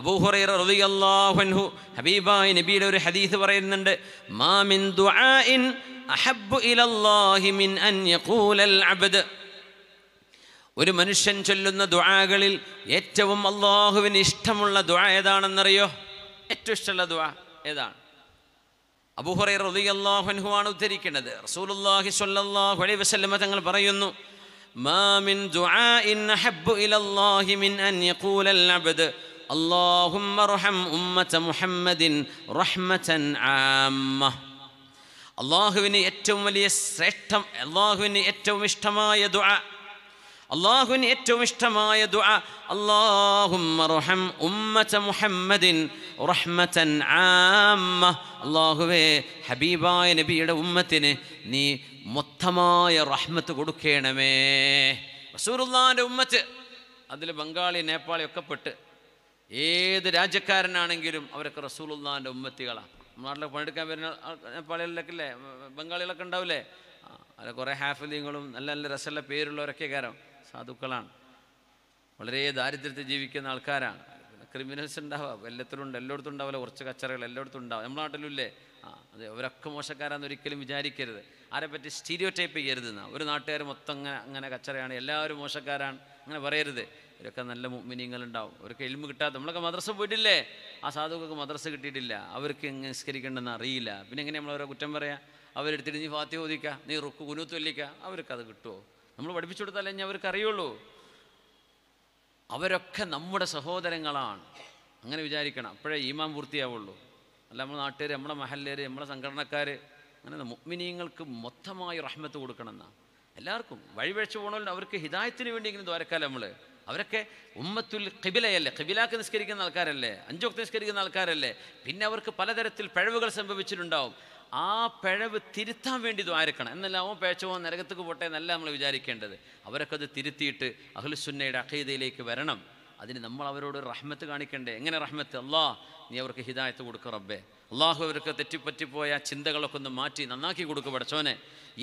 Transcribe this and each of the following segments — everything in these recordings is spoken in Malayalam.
അബൂഹുറൈറ ഹബീബായ് നബിയുടെ ഒരു ഹദീസ് പറയുന്നുണ്ട് മാമിൻ ദുആഇൻ അഹബ്ബു മിൻ അൻ യഖൂലൽ അബ്ദ് ഒരു മനുഷ്യൻ ചൊല്ലുന്ന ദുആകളിൽ ഏറ്റവും അള്ളാഹുവിന് ഇഷ്ടമുള്ള ദുആ ഏതാണെന്നറിയോ ഏറ്റവും ഇഷ്ടമുള്ള ദുആ ഏതാണ് അബൂഹുറൈ റളിയല്ലാഹു അള്ളാഹുഹു ആണ് ഉദ്ധരിക്കുന്നത് റസൂലുല്ലാഹി സ്വല്ലല്ലാഹു അലൈഹി വസല്ലമ തങ്ങൾ പറയുന്നു മാ മിൻ ദുആഇൻ അഹബ്ബു ഇലല്ലാഹി മിൻ അൻ യഖൂലൽ അബ്ദ് اللهم ഉമ്മത മുഹമ്മദിൻ റഹ്മതൻ ആമ്മ അള്ളാഹുവിന് ഏറ്റവും വലിയ ശ്രേഷ്ഠം അള്ളാഹുവിന് ഏറ്റവും ഇഷ്ടമായ ദുആ അള്ളാഹുവിന് ഏറ്റവും ഇഷ്ടമായ ദുആ അള്ളാഹുമ്മ റഹം ഉമ്മത മുഹമ്മദിൻ റഹ്മതൻ ആമ്മ അള്ളാഹുവേ ഹബീബായ നബിയുടെ ഉമ്മത്തിന് നീ മൊത്തമായ റഹ്മത്ത് കൊടുക്കണമേ റസൂറുല്ലാൻ്റെ ഉമ്മത്ത് അതിൽ ബംഗാളി നേപ്പാളി ഒക്കെ പെട്ട് ഏത് രാജ്യക്കാരനാണെങ്കിലും അവരൊക്കെ റസൂലുള്ളാൻ്റെ ഉമ്മത്തികളാണ് നാട്ടിലെ പണിയെടുക്കാൻ വരുന്ന പള്ളികളിലൊക്കെ അല്ലേ ബംഗാളികളൊക്കെ ഉണ്ടാവില്ലേ അല്ല കുറേ ഹാഫലിങ്ങളും നല്ല നല്ല രസമുള്ള പേരുള്ളവരൊക്കെ കാരം സാധുക്കളാണ് വളരെ ദാരിദ്ര്യത്തിൽ ജീവിക്കുന്ന ആൾക്കാരാണ് ക്രിമിനൽസ് ഉണ്ടാവാം എല്ലാത്തിലും ഉണ്ട് എല്ലായിടത്തും ഉണ്ടാവില്ല കുറച്ച് കച്ചറകൾ എല്ലായിടത്തും ഉണ്ടാവും നമ്മുടെ നാട്ടിലുമില്ലേ ആ അതെ അവരൊക്കെ മോശക്കാരാന്ന് ഒരിക്കലും വിചാരിക്കരുത് പറ്റി സ്റ്റീരിയോ ടൈപ്പ് ചെയ്യരുത് ഒരു നാട്ടുകാർ മൊത്തം അങ്ങനെ അങ്ങനെ കച്ചറയാണ് എല്ലാവരും മോശക്കാരാണ് അങ്ങനെ പറയരുത് ഇവരൊക്കെ നല്ല മുഗ്മിനിങ്ങളുണ്ടാവും അവർക്ക് എൽമ് കിട്ടാത്ത നമ്മളൊക്കെ മദ്രസ പോയിട്ടില്ലേ ആ സാധുക്കൾക്ക് മദ്രസ കിട്ടിയിട്ടില്ല അവർക്ക് എങ്ങനെ നിസ്കരിക്കേണ്ടെന്ന് അറിയില്ല പിന്നെ എങ്ങനെ നമ്മൾ അവരെ കുറ്റം പറയാം അവരെടുത്തിട്ട് നീ ഫാത്തി ഓദിക്കുക നീ റുക്ക് കുനൂത്ത് വലിക്കുക അവർക്കത് കിട്ടുമോ നമ്മൾ പഠിപ്പിച്ചു കൊടുത്താലേ ഞാൻ അവർക്ക് അറിയുള്ളൂ അവരൊക്കെ നമ്മുടെ സഹോദരങ്ങളാണ് അങ്ങനെ വിചാരിക്കണം അപ്പോഴേ ഈമാൻ പൂർത്തിയാവുള്ളൂ അല്ല നമ്മുടെ നാട്ടുകാർ നമ്മുടെ മഹല്ലേര് നമ്മുടെ സംഘടനക്കാർ അങ്ങനെ മുഗ്മിനീങ്ങൾക്ക് മൊത്തമായി റഹ്മത്ത് കൊടുക്കണം എന്നാണ് എല്ലാവർക്കും വഴിവേഴ്ച പോകണമല്ലോ അവർക്ക് ഹിതായത്തിന് ഇങ്ങനെ ദ്വാരക്കാലം നമ്മൾ അവരൊക്കെ ഉമ്മത്തുൽ കിബിലയല്ലേ കിബിലാക്ക് നിസ്കരിക്കുന്ന ആൾക്കാരല്ലേ അഞ്ചോക്ക് നിസ്കരിക്കുന്ന ആൾക്കാരല്ലേ പിന്നെ അവർക്ക് പലതരത്തിൽ പിഴവുകൾ സംഭവിച്ചിട്ടുണ്ടാവും ആ പിഴവ് തിരുത്താൻ വേണ്ടി ദ്വാരക്കണം എന്നല്ല അവൻ പേച്ചവോ നരകത്തേക്ക് പോട്ടെ എന്നല്ല നമ്മൾ വിചാരിക്കേണ്ടത് അവരൊക്കെ അത് തിരുത്തിയിട്ട് അഹ്ലുസുന്നയുടെ അഖീദയിലേക്ക് വരണം അതിന് നമ്മൾ അവരോട് റഹ്മത്ത് കാണിക്കണ്ടേ എങ്ങനെ റഹ്മത്ത് അള്ളാഹ് നീ അവർക്ക് ഹിദായത്ത് കൊടുക്കുക റബ്ബേ അള്ളാഹു അവർക്ക് തെറ്റിപ്പറ്റിപ്പോയ ചിന്തകളൊക്കെ ഒന്ന് മാറ്റി നന്നാക്കി കൊടുക്കുക പടച്ചോനെ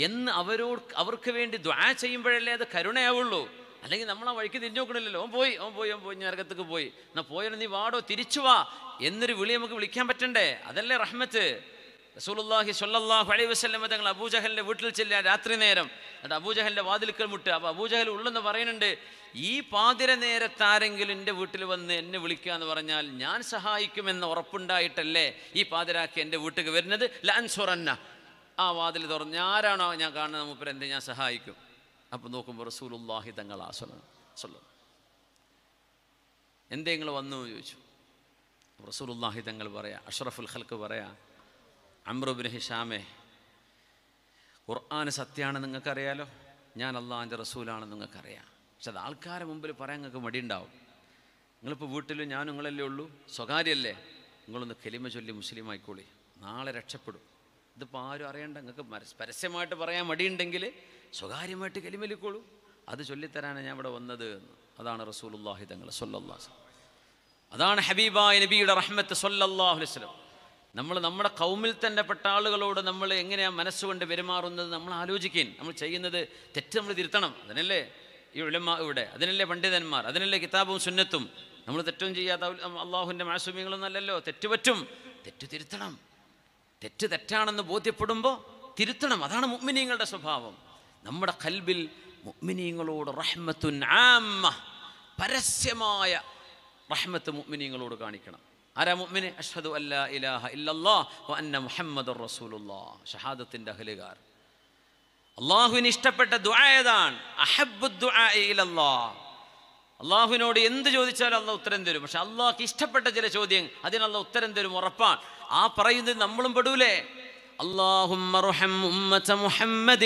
എന്ന് അവരോട് അവർക്ക് വേണ്ടി ദ്വാ ചെയ്യുമ്പോഴല്ലേ അത് കരുണയാവുള്ളൂ അല്ലെങ്കിൽ നമ്മൾ ആ വഴിക്ക് തിരിഞ്ഞു നോക്കണില്ലല്ലോ ഓൻ പോയി ഓൻ പോയി ഓൻ പോയി നരകത്തേക്ക് പോയി എന്നാ പോയാലും നീ വാടോ തിരിച്ചു വാ എന്നൊരു വിളി നമുക്ക് വിളിക്കാൻ പറ്റണ്ടേ അതല്ലേ റഹ്മത്ത് റസൂലുള്ളാഹി സ്വല്ലല്ലാഹു അലൈഹി വസല്ലം തങ്ങൾ അബൂജഹലിന്റെ വീട്ടിൽ ചെല്ലാൻ രാത്രി നേരം എന്നിട്ട് അബൂജഹലിന്റെ വാതിൽക്കൽ മുട്ട് അപ്പൊ അബൂജഹൽ ഉള്ളെന്ന് പറയുന്നുണ്ട് ഈ പാതിര നേരത്താരെങ്കിലും ആരെങ്കിലും എൻ്റെ വീട്ടിൽ വന്ന് എന്നെ വിളിക്കുക എന്ന് പറഞ്ഞാൽ ഞാൻ സഹായിക്കുമെന്ന് ഉറപ്പുണ്ടായിട്ടല്ലേ ഈ പാതിരാക്കി എൻ്റെ വീട്ടിലേക്ക് വരുന്നത് ലാൻസുറന്ന ആ വാതിൽ തുറന്ന് ആരാണോ ഞാൻ കാണുന്നത് മൂപ്പരെന്ത് ഞാൻ സഹായിക്കും അപ്പോൾ നോക്കുമ്പോൾ റസൂലുള്ളാഹി തങ്ങൾ ആസ്വലം സ്വല്ലം എന്തേ നിങ്ങൾ വന്നു ചോദിച്ചു റസൂലുള്ളാഹി തങ്ങൾ പറയാ അഷ്റഫുൽ ഖൽക്ക് പറയാ അമ്രുബിൻ ഹിഷാമേ ഖുർആൻ സത്യമാണ് നിങ്ങൾക്കറിയാലോ ഞാൻ അള്ളാഹിൻ്റെ റസൂലാണെന്ന് നിങ്ങൾക്കറിയാം പക്ഷെ അത് ആൾക്കാരെ മുമ്പിൽ പറയാൻ നിങ്ങൾക്ക് മടിയുണ്ടാവും നിങ്ങളിപ്പോൾ വീട്ടിൽ ഞാൻ നിങ്ങളല്ലേ ഉള്ളൂ സ്വകാര്യല്ലേ നിങ്ങളൊന്ന് കെലിമ ചൊല്ലി മുസ്ലിം ആയിക്കോളി നാളെ രക്ഷപ്പെടും ഇതിപ്പോൾ ആരും അറിയണ്ട നിങ്ങൾക്ക് പരസ്യമായിട്ട് പറയാൻ മടിയുണ്ടെങ്കിൽ സ്വകാര്യമായിട്ട് കലിമലിക്കോളൂ അത് ചൊല്ലിത്തരാനാണ് ഞാൻ ഇവിടെ വന്നത് അതാണ് റസൂലുല്ലാഹി തങ്ങൾ സൊല്ലാസ് അതാണ് ഹബീബായ നബിയുടെ റഹ്മത്ത് സൊല്ലാഹു വസ്ലം നമ്മൾ നമ്മുടെ കൗമിൽ തന്നെ പെട്ട ആളുകളോട് നമ്മൾ എങ്ങനെയാണ് മനസ്സുകൊണ്ട് പെരുമാറുന്നത് നമ്മൾ ആലോചിക്കേൻ നമ്മൾ ചെയ്യുന്നത് തെറ്റ് നമ്മൾ തിരുത്തണം അതിനല്ലേ ഈ ഉലമ ഇവിടെ അതിനല്ലേ പണ്ഡിതന്മാർ അതിനല്ലേ കിതാബും സുന്നത്തും നമ്മൾ തെറ്റും ചെയ്യാത്ത അള്ളാഹുവിൻ്റെ മാസൂമ്യങ്ങളൊന്നും അല്ലല്ലോ തെറ്റ് പറ്റും തെറ്റ് തിരുത്തണം തെറ്റ് തെറ്റാണെന്ന് ബോധ്യപ്പെടുമ്പോൾ തിരുത്തണം അതാണ് മുമ്മിനിയങ്ങളുടെ സ്വഭാവം നമ്മുടെ കൽബിൽ മുഗ്മിനീങ്ങളോട് റഹ്മത്തു ആമ്മ പരസ്യമായ റഹ്മത്ത് മുഗ്മിനീങ്ങളോട് കാണിക്കണം ആരാ മുഗ്മിനെ അഷ്ഹദു അല്ലാ ഇലാഹ ഇല്ലല്ലാ വ അന്ന മുഹമ്മദ് റസൂലുല്ലാ ഷഹാദത്തിൻ്റെ അഹലുകാർ അള്ളാഹുവിന് ഇഷ്ടപ്പെട്ട ദുആയതാണ് അഹബ്ബു ദുആ ഇലല്ലാ അള്ളാഹുവിനോട് എന്ത് ചോദിച്ചാലും അള്ളാഹ് ഉത്തരം തരും പക്ഷെ അള്ളാഹ്ക്ക് ഇഷ്ടപ്പെട്ട ചില ചോദ്യം അതിനുള്ള ഉത്തരം തരും ഉറപ്പാണ് ആ പറയുന്നത് നമ്മളും പെടൂലേ اللهم ارحم أمة محمد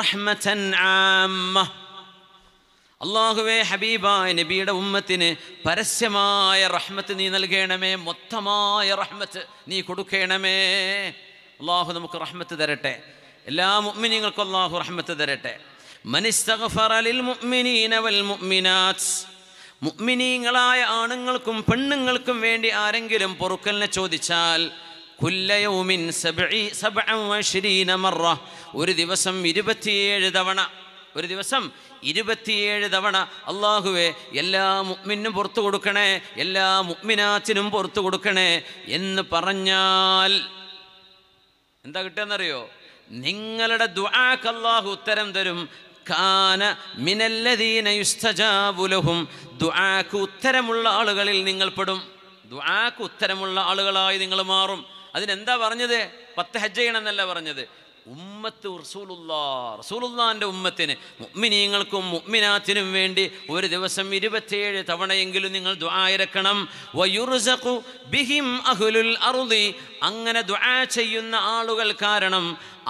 رحمة عامة അള്ളാഹുവേ ഹബീബായ നബിയുടെ ഉമ്മത്തിന് പരസ്യമായ റഹ്മത്ത് നീ നൽകണമേ മൊത്തമായ റഹ്മത്ത് നീ കൊടുക്കണമേ അള്ളാഹു നമുക്ക് റഹ്മത്ത് തരട്ടെ എല്ലാ മുഅ്മിനീങ്ങൾക്കും അള്ളാഹു റഹ്മത്ത് തരട്ടെ മുഅ്മിനീന വൽ മുഅ്മിനാത്ത് മുഅ്മിനീങ്ങളായ ആണുങ്ങൾക്കും പെണ്ണുങ്ങൾക്കും വേണ്ടി ആരെങ്കിലും പൊറുക്കലിനെ ചോദിച്ചാൽ വശരീന മറ ഒരു ദിവസം ഇരുപത്തിയേഴ് തവണ ഒരു ദിവസം ഇരുപത്തിയേഴ് തവണ അള്ളാഹുവെ എല്ലാ മുക്മിനും പുറത്തു കൊടുക്കണേ എല്ലാ മുക്മിനാച്ചിനും പുറത്തു കൊടുക്കണേ എന്ന് പറഞ്ഞാൽ എന്താ കിട്ടുകയെന്നറിയോ നിങ്ങളുടെ ദുആക്ക് ഉത്തരം തരും കാന മിനല്ലദീന യുസ്തജാബുലഹും ദുആക്ക് ഉത്തരമുള്ള ആളുകളിൽ നിങ്ങൾ പെടും ദുആക്ക് ഉത്തരമുള്ള ആളുകളായി നിങ്ങൾ മാറും അതിനെന്താ പറഞ്ഞത് പത്ത് ഹജ്ജ് ചെയ്യണമെന്നല്ല പറഞ്ഞത് ഉമ്മത്ത് റസൂലുല്ലാ റസൂലുല്ലാൻ്റെ ഉമ്മത്തിന് മുഗ്മിനീങ്ങൾക്കും മുഗ്മിനാത്തിനും വേണ്ടി ഒരു ദിവസം ഇരുപത്തിയേഴ് തവണയെങ്കിലും നിങ്ങൾ വയുർസഖു ബിഹിം അഹുലുൽ അറുതി അങ്ങനെ ചെയ്യുന്ന ആളുകൾ കാരണം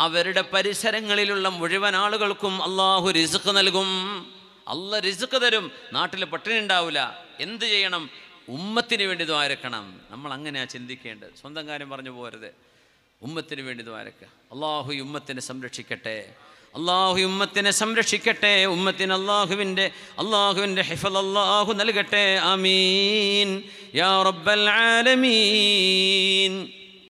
അവരുടെ പരിസരങ്ങളിലുള്ള മുഴുവൻ ആളുകൾക്കും അള്ളാഹു റിസുഖ് നൽകും അല്ല റിസുഖ് തരും നാട്ടിൽ പട്ടിണി ഉണ്ടാവില്ല എന്ത് ചെയ്യണം ഉമ്മത്തിന് വേണ്ടി ദ്വാരക്കണം നമ്മൾ അങ്ങനെയാണ് ചിന്തിക്കേണ്ടത് സ്വന്തം കാര്യം പറഞ്ഞു പോരുത് ഉമ്മത്തിന് വേണ്ടി ദ്വാരക്കുക അള്ളാഹു ഉമ്മത്തിനെ സംരക്ഷിക്കട്ടെ അള്ളാഹു ഉമ്മത്തിനെ സംരക്ഷിക്കട്ടെ ഉമ്മത്തിന് അള്ളാഹുവിൻ്റെ അള്ളാഹുവിൻ്റെ ഹിഫൽ അള്ളാഹു നൽകട്ടെ അമീൻ യാ റബ്ബൽ ആലമീൻ